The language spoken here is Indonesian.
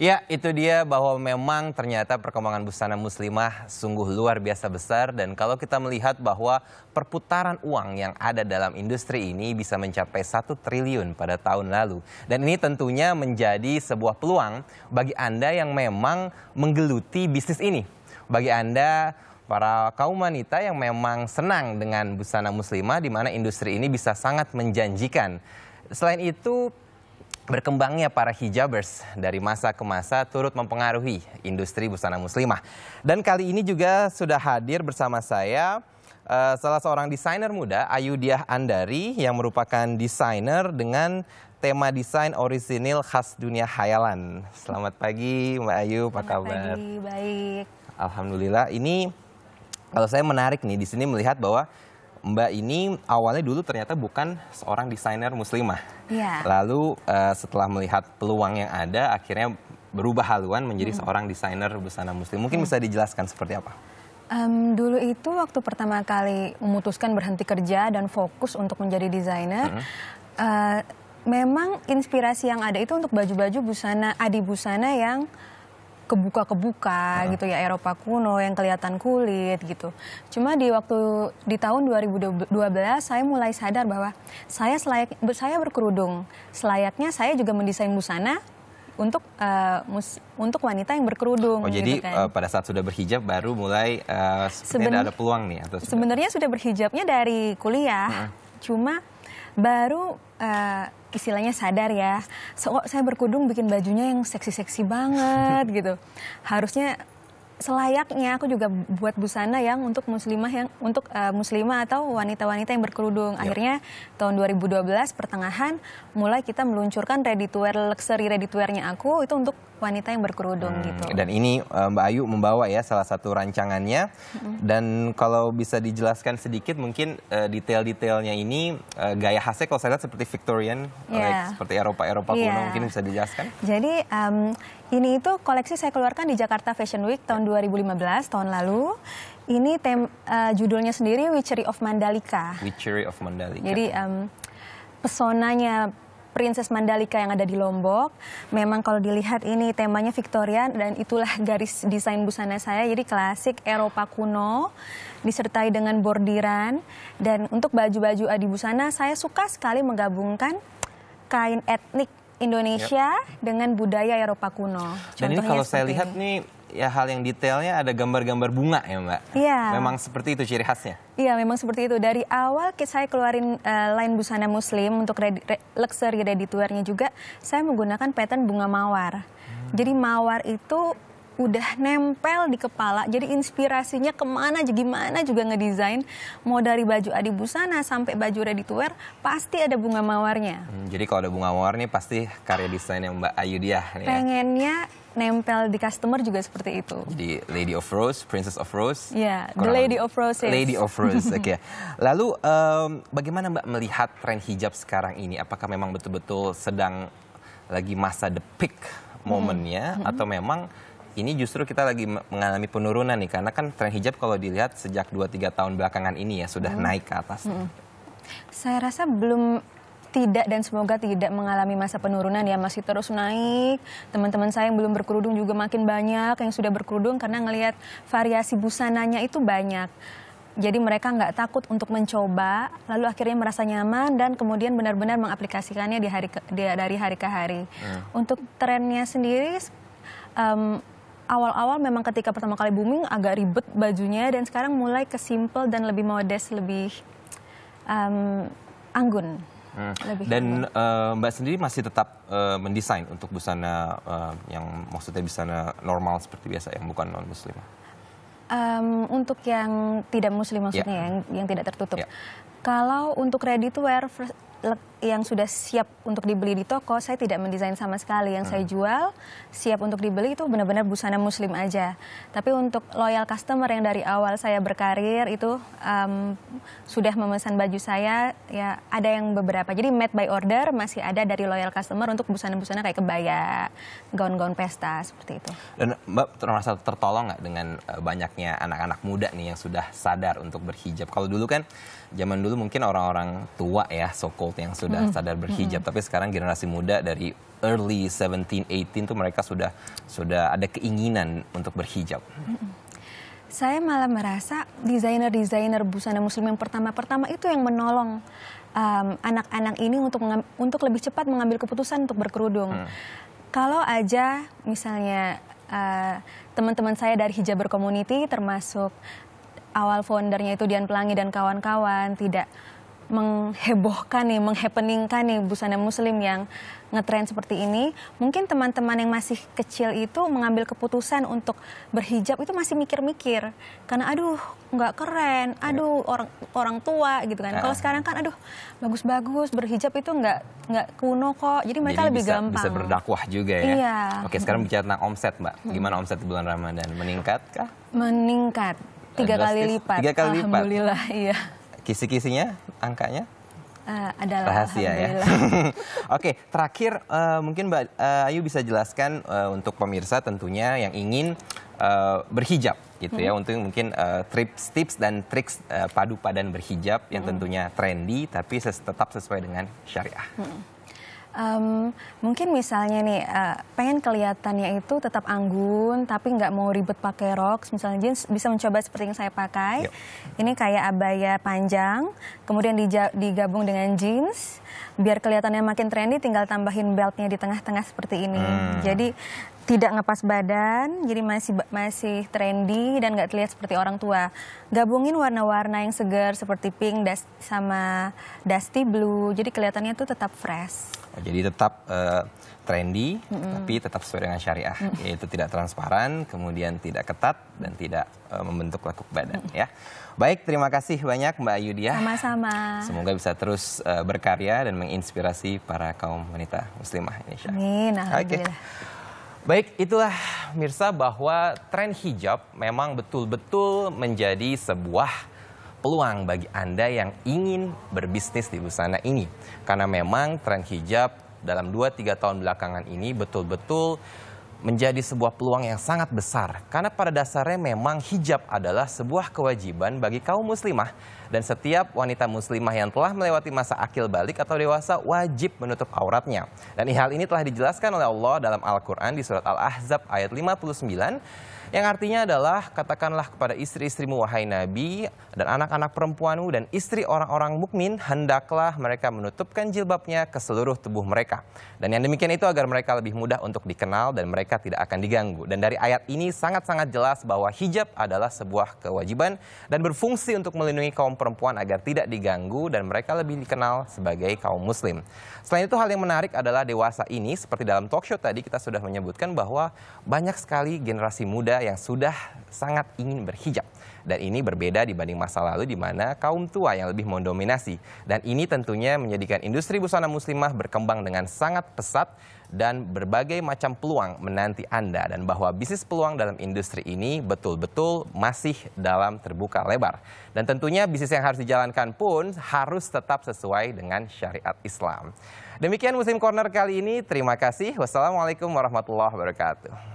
Ya, itu dia bahwa memang ternyata perkembangan busana muslimah sungguh luar biasa besar dan kalau kita melihat bahwa perputaran uang yang ada dalam industri ini bisa mencapai satu triliun pada tahun lalu. Dan ini tentunya menjadi sebuah peluang bagi Anda yang memang menggeluti bisnis ini. Bagi Anda para kaum wanita yang memang senang dengan busana muslimah di mana industri ini bisa sangat menjanjikan. Selain itu, Berkembangnya para hijabers dari masa ke masa turut mempengaruhi industri busana muslimah. Dan kali ini juga sudah hadir bersama saya uh, salah seorang desainer muda, Ayudiah Andari, yang merupakan desainer dengan tema desain orisinil khas dunia khayalan. Selamat pagi Mbak Ayu, apa Selamat Pagi, baik. Alhamdulillah, ini kalau saya menarik nih di sini melihat bahwa Mbak ini awalnya dulu ternyata bukan seorang desainer muslimah. Yeah. Lalu uh, setelah melihat peluang yang ada, akhirnya berubah haluan menjadi hmm. seorang desainer busana muslim. Mungkin hmm. bisa dijelaskan seperti apa? Um, dulu itu waktu pertama kali memutuskan berhenti kerja dan fokus untuk menjadi desainer, hmm. uh, memang inspirasi yang ada itu untuk baju-baju busana adi busana yang kebuka-kebuka gitu ya Eropa kuno yang kelihatan kulit gitu. Cuma di waktu di tahun 2012 saya mulai sadar bahwa saya selayak saya berkerudung, selayaknya saya juga mendesain busana untuk uh, mus, untuk wanita yang berkerudung. Oh gitu jadi kan. uh, pada saat sudah berhijab baru mulai uh, eh, sebenarnya ada peluang nih atau sebenarnya sudah berhijabnya dari kuliah, cuma baru uh, istilahnya sadar ya. So, kok saya berkudung bikin bajunya yang seksi-seksi banget gitu. Harusnya selayaknya aku juga buat busana yang untuk muslimah yang untuk uh, muslimah atau wanita-wanita yang berkerudung. Akhirnya tahun 2012 pertengahan mulai kita meluncurkan ready to wear luxury ready to wear-nya aku itu untuk wanita yang berkerudung hmm. gitu. Dan ini eh, Mbak Ayu membawa ya salah satu rancangannya. Hmm. Dan kalau bisa dijelaskan sedikit mungkin uh, detail-detailnya ini uh, gaya khasnya kalau saya lihat seperti Victorian, yeah. like, seperti Eropa Eropa yeah. mungkin bisa dijelaskan. Jadi um, ini itu koleksi saya keluarkan di Jakarta Fashion Week tahun 2015 tahun lalu. Ini tem uh, judulnya sendiri Witchery of Mandalika. Witchery of Mandalika. Jadi um, pesonanya Princess Mandalika yang ada di Lombok. Memang kalau dilihat ini temanya Victorian dan itulah garis desain busana saya. Jadi klasik Eropa kuno disertai dengan bordiran. Dan untuk baju-baju adi busana saya suka sekali menggabungkan kain etnik Indonesia yep. Ya. dengan budaya Eropa kuno. Contohnya Dan ini kalau saya lihat ini. nih ya hal yang detailnya ada gambar-gambar bunga ya Mbak. Iya. Memang seperti itu ciri khasnya. Iya, memang seperti itu. Dari awal saya keluarin uh, eh, line busana muslim untuk re re luxury ready to juga, saya menggunakan pattern bunga mawar. Hmm. Jadi mawar itu udah nempel di kepala. Jadi inspirasinya kemana, gimana juga ngedesain. Mau dari baju adi busana sampai baju ready to wear, pasti ada bunga mawarnya. Hmm, jadi kalau ada bunga mawar nih pasti karya desain yang Mbak Ayu dia. Nih ya. Pengennya nempel di customer juga seperti itu. Jadi Lady of Rose, Princess of Rose. Ya, yeah, The Lady of Rose. Lady of Rose, oke. Okay. Lalu um, bagaimana Mbak melihat tren hijab sekarang ini? Apakah memang betul-betul sedang lagi masa the peak hmm. momennya hmm. atau memang ini justru kita lagi mengalami penurunan nih karena kan tren hijab kalau dilihat sejak 2-3 tahun belakangan ini ya sudah hmm. naik ke atas. Hmm. Saya rasa belum tidak dan semoga tidak mengalami masa penurunan ya masih terus naik. Teman-teman saya yang belum berkerudung juga makin banyak yang sudah berkerudung karena ngelihat variasi busananya itu banyak. Jadi mereka nggak takut untuk mencoba, lalu akhirnya merasa nyaman dan kemudian benar-benar mengaplikasikannya di hari ke, di, dari hari ke hari. Hmm. Untuk trennya sendiri um, awal-awal memang ketika pertama kali booming agak ribet bajunya dan sekarang mulai ke simple dan lebih modest, lebih um, anggun. Hmm. Lebih dan uh, Mbak sendiri masih tetap uh, mendesain untuk busana uh, yang maksudnya busana normal seperti biasa yang bukan non muslim. Um, untuk yang tidak muslim maksudnya yeah. Ya, yang yang tidak tertutup. Yeah kalau untuk ready to wear yang sudah siap untuk dibeli di toko, saya tidak mendesain sama sekali. Yang hmm. saya jual siap untuk dibeli itu benar-benar busana muslim aja. Tapi untuk loyal customer yang dari awal saya berkarir itu um, sudah memesan baju saya, ya ada yang beberapa. Jadi made by order masih ada dari loyal customer untuk busana-busana kayak kebaya, gaun-gaun pesta seperti itu. Dan Mbak merasa tertolong nggak dengan eh, banyaknya anak-anak muda nih yang sudah sadar untuk berhijab? Kalau dulu kan zaman dulu dulu mungkin orang-orang tua ya so called yang sudah hmm sadar berhijab, hmm tapi sekarang generasi muda dari early 17 18 tuh mereka sudah sudah ada keinginan untuk berhijab. hmm saya malah merasa desainer-desainer busana muslim yang pertama-pertama itu yang menolong um, anak-anak um, ini untuk untuk lebih cepat mengambil keputusan untuk berkerudung. Hmm. Kalau aja misalnya uh, teman-teman uh, teman -teman saya dari hijaber community termasuk awal foundernya itu Dian Pelangi dan kawan-kawan tidak menghebohkan nih, menghappeningkan nih busana muslim yang ngetrend seperti ini, mungkin teman-teman yang masih kecil itu mengambil keputusan untuk berhijab itu masih mikir-mikir karena aduh nggak keren, iya. aduh orang orang tua gitu kan. Kalau iya. sekarang kan aduh bagus-bagus berhijab itu nggak nggak kuno kok, jadi mereka jadi lebih bisa, gampang. Bisa berdakwah juga ya. Iya. Oke sekarang bicara tentang omset mbak, hmm. gimana omset di bulan Ramadan meningkat Meningkat tiga kali lipat. Tiga kali lipat. Alhamdulillah, iya. Kisi-kisinya, angkanya? Uh, adalah rahasia ya. Oke, okay, terakhir uh, mungkin Mbak uh, Ayu bisa jelaskan uh, untuk pemirsa tentunya yang ingin uh, berhijab gitu hmm. ya mm-hmm. untuk mungkin uh, tips tips dan triks uh, padu padan berhijab yang mm-hmm. tentunya trendy tapi ses tetap sesuai dengan syariah. Hmm. Um, mungkin misalnya nih, uh, pengen kelihatannya itu tetap anggun, tapi nggak mau ribet pakai rok, misalnya jeans, bisa mencoba seperti yang saya pakai. Yep. Ini kayak abaya panjang, kemudian digabung dengan jeans, biar kelihatannya makin trendy, tinggal tambahin beltnya di tengah-tengah seperti ini. Hmm. Jadi tidak ngepas badan, jadi masih masih trendy dan nggak terlihat seperti orang tua. Gabungin warna-warna yang segar seperti pink das, sama dusty blue, jadi kelihatannya tuh tetap fresh. Oh, jadi tetap uh, trendy, mm -hmm. tapi tetap sesuai dengan syariah, mm -hmm. yaitu tidak transparan, kemudian tidak ketat dan tidak uh, membentuk lekuk badan. Mm -hmm. Ya, baik, terima kasih banyak Mbak Yudia. Sama-sama. Semoga bisa terus uh, berkarya dan menginspirasi para kaum wanita muslimah Indonesia. Amin, alhamdulillah. Okay. Baik, itulah Mirsa bahwa tren hijab memang betul-betul menjadi sebuah peluang bagi Anda yang ingin berbisnis di busana ini. Karena memang tren hijab dalam 2-3 tahun belakangan ini betul-betul menjadi sebuah peluang yang sangat besar karena pada dasarnya memang hijab adalah sebuah kewajiban bagi kaum muslimah dan setiap wanita muslimah yang telah melewati masa akil balik atau dewasa wajib menutup auratnya. Dan hal ini telah dijelaskan oleh Allah dalam Al-Qur'an di surat Al-Ahzab ayat 59 yang artinya adalah katakanlah kepada istri-istrimu wahai Nabi dan anak-anak perempuanmu dan istri orang-orang mukmin hendaklah mereka menutupkan jilbabnya ke seluruh tubuh mereka. Dan yang demikian itu agar mereka lebih mudah untuk dikenal dan mereka tidak akan diganggu. Dan dari ayat ini sangat-sangat jelas bahwa hijab adalah sebuah kewajiban dan berfungsi untuk melindungi kaum perempuan agar tidak diganggu dan mereka lebih dikenal sebagai kaum muslim. Selain itu hal yang menarik adalah dewasa ini seperti dalam talk show tadi kita sudah menyebutkan bahwa banyak sekali generasi muda yang sudah sangat ingin berhijab. Dan ini berbeda dibanding masa lalu di mana kaum tua yang lebih mendominasi. Dan ini tentunya menjadikan industri busana muslimah berkembang dengan sangat pesat dan berbagai macam peluang menanti Anda dan bahwa bisnis peluang dalam industri ini betul-betul masih dalam terbuka lebar. Dan tentunya bisnis yang harus dijalankan pun harus tetap sesuai dengan syariat Islam. Demikian musim Corner kali ini. Terima kasih. Wassalamualaikum warahmatullahi wabarakatuh.